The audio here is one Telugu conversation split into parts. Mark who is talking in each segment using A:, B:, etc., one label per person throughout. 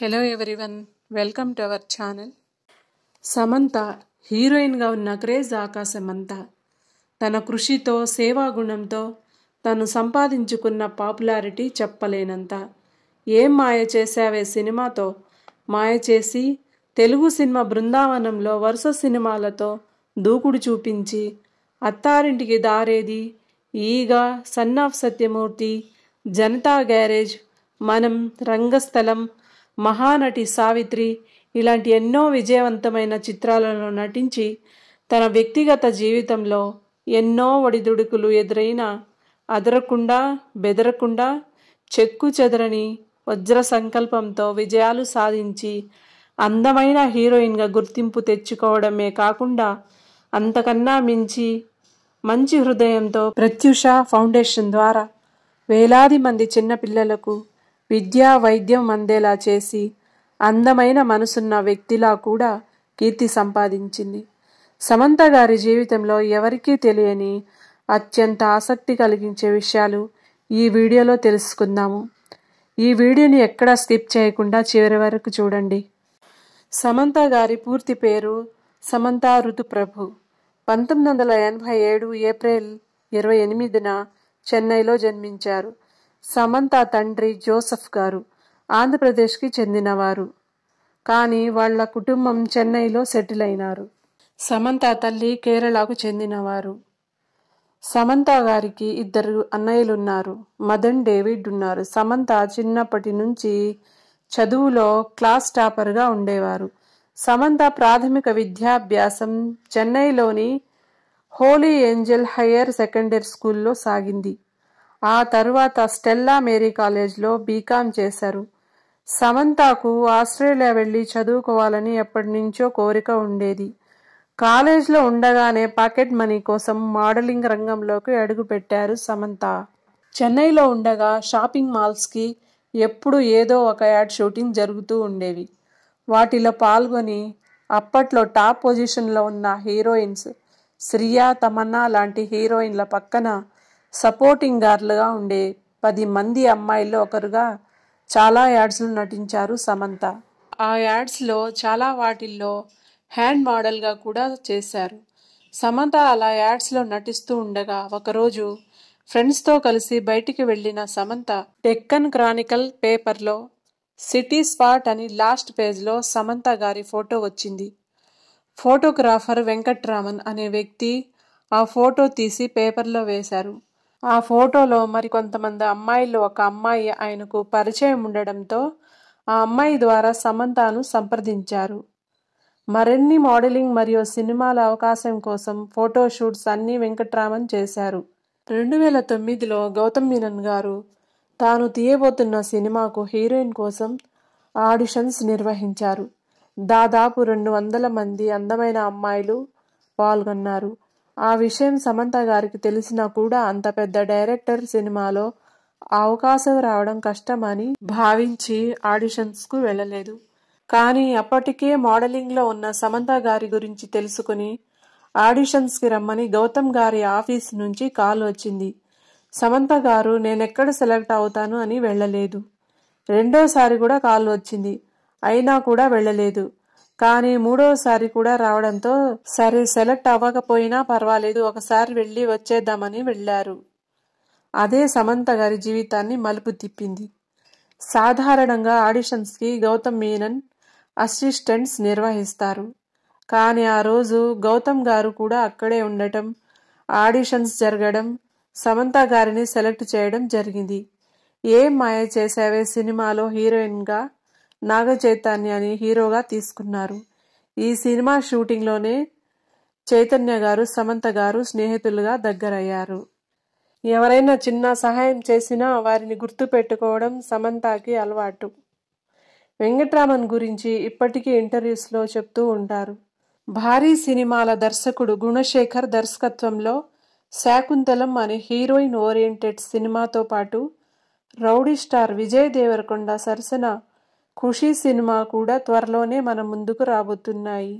A: hello everyone welcome to our channel Samantha హీరోయిన్గా ఉన్న క్రేజ్ ఆకాశమంత తన కృషితో సేవా గుణంతో తను సంపాదించుకున్న పాపులారిటీ చెప్పలేనంత ఏం మాయ చేశావే సినిమాతో మాయ చేసి తెలుగు సినిమా బృందావనంలో వరుస సినిమాలతో దూకుడు చూపించి Attarintiki Daredi Eega son of Satyamurthy Janatha garage Manam Rangasthalam Mahanati Savitri ఇలాంటి ఎన్నో విజయవంతమైన చిత్రాలలో నటించి తన వ్యక్తిగత జీవితంలో ఎన్నో ఒడిదుడుకులు ఎదురైన అదరకుండా బెదరకుండా చెక్కు చెదరని వజ్ర సంకల్పంతో విజయాలు సాధించి అందమైన హీరోయిన్గా గుర్తింపు తెచ్చుకోవడమే కాకుండా అంతకన్నా మించి మంచి హృదయంతో ప్రత్యుష ఫౌండేషన్ ద్వారా వేలాది మంది చిన్నపిల్లలకు విద్యా వైద్యం అందేలా చేసి అందమైన మనసున్న వ్యక్తిలా కూడా కీర్తి సంపాదించింది సమంత గారి జీవితంలో ఎవరికీ తెలియని అత్యంత ఆసక్తి కలిగించే విషయాలు ఈ వీడియోలో తెలుసుకుందాము ఈ వీడియోని ఎక్కడా స్కిప్ చేయకుండా చివరి వరకు చూడండి సమంత గారి పూర్తి పేరు సమంత ఋతుప్రభు పంతొమ్మిది వందల ఎనభై ఏడు ఏప్రిల్ ఇరవై ఎనిమిదిన చెన్నైలో జన్మించారు సమంత తండ్రి జోసఫ్ గారు ఆంధ్రప్రదేశ్కి చెందినవారు కానీ వాళ్ళ కుటుంబం చెన్నైలో సెటిల్ అయినారు సమంత తల్లి కేరళకు చెందినవారు సమంత గారికి ఇద్దరు అన్నయ్యలున్నారు మదన్ డేవిడ్ ఉన్నారు సమంత చిన్నప్పటి నుంచి చదువులో క్లాస్ టాపర్గా ఉండేవారు సమంత ప్రాథమిక విద్యాభ్యాసం చెన్నైలోని హోలీ ఏంజల్ హయ్యర్ సెకండరీ స్కూల్లో సాగింది ఆ తరువాత స్టెల్లా మేరీ కాలేజ్లో బీకామ్ చేశారు సమంతాకు ఆస్ట్రేలియా వెళ్ళి చదువుకోవాలని ఎప్పటి నుంచో కోరిక ఉండేది కాలేజ్లో ఉండగానే పాకెట్ మనీ కోసం మోడలింగ్ రంగంలోకి అడుగుపెట్టారు సమంత చెన్నైలో ఉండగా షాపింగ్ మాల్స్కి ఎప్పుడు ఏదో ఒక యాడ్ షూటింగ్ జరుగుతూ ఉండేవి వాటిలో పాల్గొని అప్పట్లో టాప్ పొజిషన్లో ఉన్న హీరోయిన్స్ శ్రియా తమన్నా లాంటి హీరోయిన్ల పక్కన సపోర్టింగ్ గార్లుగా ఉండే పది మంది అమ్మాయిల్లో ఒకరుగా చాలా యాడ్స్లో నటించారు సమంత ఆ యాడ్స్లో చాలా వాటిల్లో హ్యాండ్ మోడల్గా కూడా చేశారు సమంత అలా యాడ్స్లో నటిస్తూ ఉండగా ఒకరోజు ఫ్రెండ్స్తో కలిసి బయటికి వెళ్ళిన సమంత డెక్కన్ క్రానికల్ పేపర్లో సిటీ స్పాట్ అని లాస్ట్ పేజ్లో సమంత గారి ఫోటో వచ్చింది ఫోటోగ్రాఫర్ వెంకట్రామన్ అనే వ్యక్తి ఆ ఫోటో తీసి పేపర్లో వేశారు ఆ ఫోటోలో మరికొంతమంది అమ్మాయిల్లో ఒక అమ్మాయి ఆయనకు పరిచయం ఉండడంతో ఆ అమ్మాయి ద్వారా సమంతాను సంప్రదించారు మరిన్ని మోడలింగ్ మరియు సినిమాల అవకాశం కోసం ఫోటోషూట్స్ అన్ని అన్నీ వెంకట్రామన్ చేశారు రెండు వేల తొమ్మిదిలో గౌతమ్ మీనన్ గారు తాను తీయబోతున్న సినిమాకు హీరోయిన్ కోసం ఆడిషన్స్ నిర్వహించారు దాదాపు రెండు వందల మంది అందమైన అమ్మాయిలు పాల్గొన్నారు ఆ విషయం సమంత గారికి తెలిసినా కూడా అంత పెద్ద డైరెక్టర్ సినిమాలో అవకాశం రావడం కష్టమని భావించి ఆడిషన్స్కు వెళ్ళలేదు కానీ అప్పటికే మోడలింగ్లో ఉన్న సమంత గారి గురించి తెలుసుకుని ఆడిషన్స్కి రమ్మని గౌతమ్ గారి ఆఫీస్ నుంచి కాల్ వచ్చింది సమంత గారు నేనెక్కడ సెలెక్ట్ అవుతాను అని వెళ్ళలేదు రెండోసారి కూడా కాల్ వచ్చింది అయినా కూడా వెళ్ళలేదు కానీ మూడోసారి కూడా రావడంతో సరే సెలెక్ట్ అవ్వకపోయినా పర్వాలేదు ఒకసారి వెళ్ళి వచ్చేద్దామని వెళ్ళారు అదే సమంత గారి జీవితాన్ని మలుపు తిప్పింది సాధారణంగా ఆడిషన్స్కి గౌతమ్ మీనన్ అసిస్టెంట్స్ నిర్వహిస్తారు కానీ ఆ రోజు గౌతమ్ గారు కూడా అక్కడే ఉండటం ఆడిషన్స్ జరగడం సమంత గారిని సెలెక్ట్ చేయడం జరిగింది ఏం మాయ చేసావే సినిమాలో హీరోయిన్గా నాగ చైతన్యని హీరోగా తీసుకున్నారు ఈ సినిమా షూటింగ్లోనే చైతన్య గారు సమంత గారు స్నేహితులుగా దగ్గరయ్యారు ఎవరైనా చిన్న సహాయం చేసినా వారిని గుర్తుపెట్టుకోవడం సమంతకి అలవాటు వెంకట్రామన్ గురించి ఇప్పటికీ ఇంటర్వ్యూస్లో చెప్తూ ఉంటారు భారీ సినిమాల దర్శకుడు గుణశేఖర్ దర్శకత్వంలో శాకుంతలం అనే హీరోయిన్ ఓరియంటెడ్ సినిమాతో పాటు రౌడీ స్టార్ విజయ్ దేవరకొండ సరసన ఖుషీ సినిమా కూడా త్వరలోనే మన ముందుకు రాబోతున్నాయి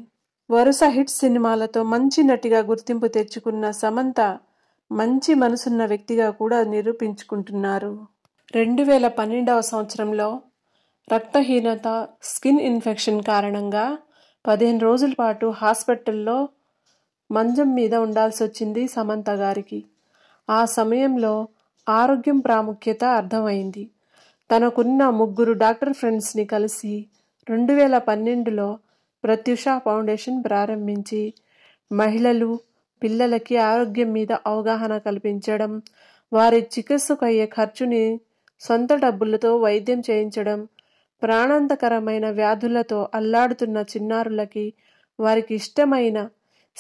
A: వరుస హిట్ సినిమాలతో మంచి నటిగా గుర్తింపు తెచ్చుకున్న సమంత మంచి మనసున్న వ్యక్తిగా కూడా నిరూపించుకుంటున్నారు రెండు వేల పన్నెండవ సంవత్సరంలో రక్తహీనత స్కిన్ ఇన్ఫెక్షన్ కారణంగా పదిహేను రోజుల పాటు హాస్పిటల్లో మంచం మీద ఉండాల్సి వచ్చింది సమంత గారికి ఆ సమయంలో ఆరోగ్యం ప్రాముఖ్యత అర్థమైంది తనకున్న ముగ్గురు డాక్టర్ ఫ్రెండ్స్ని కలిసి రెండు వేల పన్నెండులో ప్రత్యుష ఫౌండేషన్ ప్రారంభించి మహిళలు పిల్లలకి ఆరోగ్యం మీద అవగాహన కల్పించడం వారి చికిత్సకు అయ్యే ఖర్చుని సొంత డబ్బులతో వైద్యం చేయించడం ప్రాణాంతకరమైన వ్యాధులతో అల్లాడుతున్న చిన్నారులకి వారికి ఇష్టమైన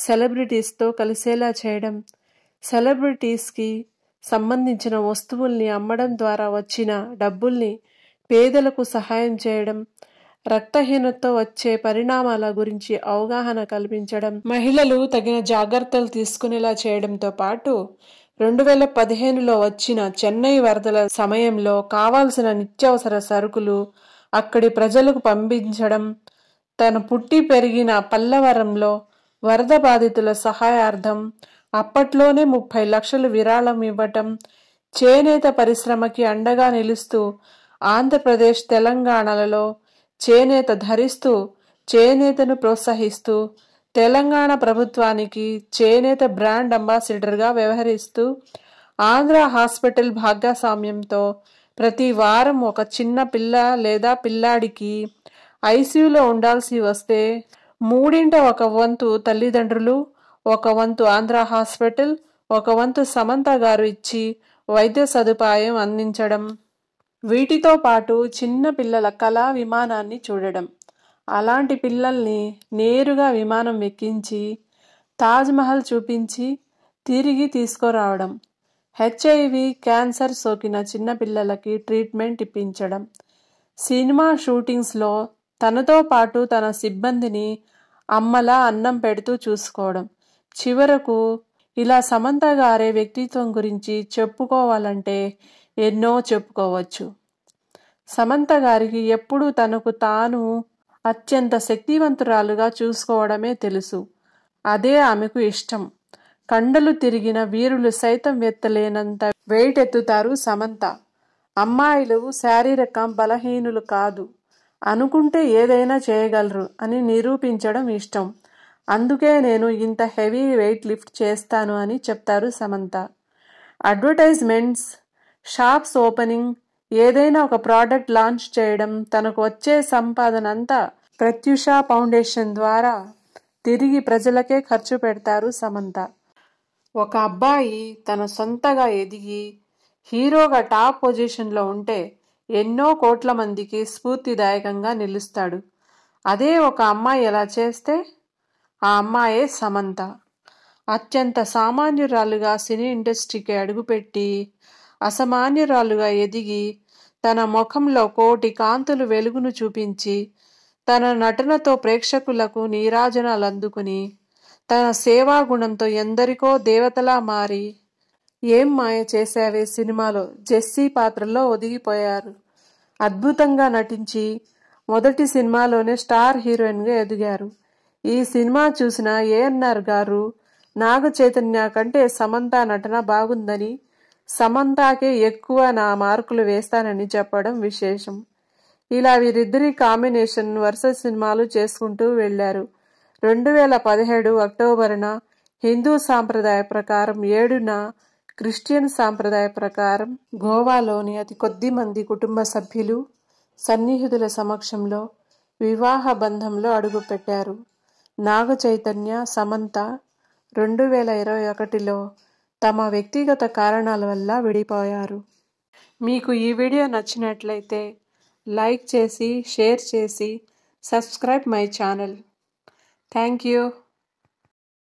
A: సెలబ్రిటీస్తో కలిసేలా చేయడం సెలబ్రిటీస్కి సంబంధించిన వస్తువుల్ని అమ్మడం ద్వారా వచ్చిన డబ్బుల్ని పేదలకు సహాయం చేయడం రక్తహీనతతో వచ్చే పరిణామాల గురించి అవగాహన కల్పించడం మహిళలు తగిన జాగ్రత్తలు తీసుకునేలా చేయడంతో పాటు రెండు వేల పదిహేనులో వచ్చిన చెన్నై వరదల సమయంలో కావాల్సిన నిత్యావసర సరుకులు అక్కడి ప్రజలకు పంపించడం తన పుట్టి పెరిగిన పల్లవరంలో వరద బాధితుల సహాయార్థం అప్పట్లోనే ముప్పై లక్షలు విరాళం ఇవ్వటం చేనేత పరిశ్రమకి అండగా నిలుస్తూ ఆంధ్రప్రదేశ్ తెలంగాణలలో చేనేత ధరిస్తూ చేనేతను ప్రోత్సహిస్తూ తెలంగాణ ప్రభుత్వానికి చేనేత బ్రాండ్ అంబాసిడర్గా వ్యవహరిస్తూ ఆంధ్ర హాస్పిటల్ భాగస్వామ్యంతో ప్రతి వారం ఒక చిన్న పిల్ల లేదా పిల్లాడికి ఐసీయూలో ఉండాల్సి వస్తే మూడింట ఒక వంతు తల్లిదండ్రులు ఒక వంతు ఆంధ్ర హాస్పిటల్ ఒక వంతు సమంత గారు ఇచ్చి వైద్య సదుపాయం అందించడం వీటితో పాటు చిన్న పిల్లల కళా విమానాన్ని చూడడం అలాంటి పిల్లల్ని నేరుగా విమానం ఎక్కించి తాజ్మహల్ చూపించి తిరిగి తీసుకురావడం హెచ్ఐవి క్యాన్సర్ సోకిన చిన్నపిల్లలకి ట్రీట్మెంట్ ఇప్పించడం సినిమా షూటింగ్స్లో తనతో పాటు తన సిబ్బందిని అమ్మలా అన్నం పెడుతూ చూసుకోవడం చివరకు ఇలా సమంత గారే వ్యక్తిత్వం గురించి చెప్పుకోవాలంటే ఎన్నో చెప్పుకోవచ్చు సమంత గారికి ఎప్పుడూ తనకు తాను అత్యంత శక్తివంతురాలుగా చూసుకోవడమే తెలుసు అదే ఆమెకు ఇష్టం కండలు తిరిగిన వీరులు సైతం ఎత్తలేనంత వెయిట్ ఎత్తుతారు సమంత అమ్మాయిలు శారీరక బలహీనులు కాదు అనుకుంటే ఏదైనా చేయగలరు అని నిరూపించడం ఇష్టం అందుకే నేను ఇంత హెవీ వెయిట్ లిఫ్ట్ చేస్తాను అని చెప్తారు సమంత అడ్వర్టైజ్మెంట్స్ షాప్స్ ఓపెనింగ్ ఏదైనా ఒక ప్రోడక్ట్ లాంచ్ చేయడం తనకు వచ్చే సంపాదన అంతా ప్రత్యుష ఫౌండేషన్ ద్వారా తిరిగి ప్రజలకే ఖర్చు పెడతారు సమంత ఒక అబ్బాయి తన సొంతగా ఎదిగి హీరోగా టాప్ పొజిషన్లో ఉంటే ఎన్నో కోట్ల మందికి స్ఫూర్తిదాయకంగా నిలుస్తాడు అదే ఒక అమ్మాయి ఎలా చేస్తే ఆ అమ్మాయే సమంత అత్యంత సామాన్యురాలుగా సినీ ఇండస్ట్రీకి అడుగుపెట్టి అసామాన్యురాలుగా ఎదిగి తన ముఖంలో కోటి కాంతులు వెలుగును చూపించి తన నటనతో ప్రేక్షకులకు నీరాజనాలు అందుకుని తన సేవా గుణంతో ఎందరికో దేవతలా మారి ఏం మాయ చేశావే సినిమాలో జెస్సీ పాత్రలో ఒదిగిపోయారు అద్భుతంగా నటించి మొదటి సినిమాలోనే స్టార్ హీరోయిన్గా ఎదిగారు ఈ సినిమా చూసిన ఏఎన్ఆర్ గారు నాగ చైతన్య కంటే సమంత నటన బాగుందని సమంతాకే ఎక్కువ నా మార్కులు వేస్తానని చెప్పడం విశేషం ఇలా వీరిద్దరి కాంబినేషన్ వరుస సినిమాలు చేసుకుంటూ వెళ్లారు రెండు వేల పదిహేడు అక్టోబర్న హిందూ సాంప్రదాయ ప్రకారం ఏడున క్రిస్టియన్ సాంప్రదాయ ప్రకారం గోవాలోని అతి కొద్ది మంది కుటుంబ సభ్యులు సన్నిహితుల సమక్షంలో వివాహ బంధంలో అడుగుపెట్టారు నాగ చైతన్య సమంత రెండు వేల ఇరవై ఒకటిలో తమ వ్యక్తిగత కారణాల వల్ల విడిపోయారు మీకు ఈ వీడియో నచ్చినట్లయితే లైక్ చేసి షేర్ చేసి subscribe my channel thank you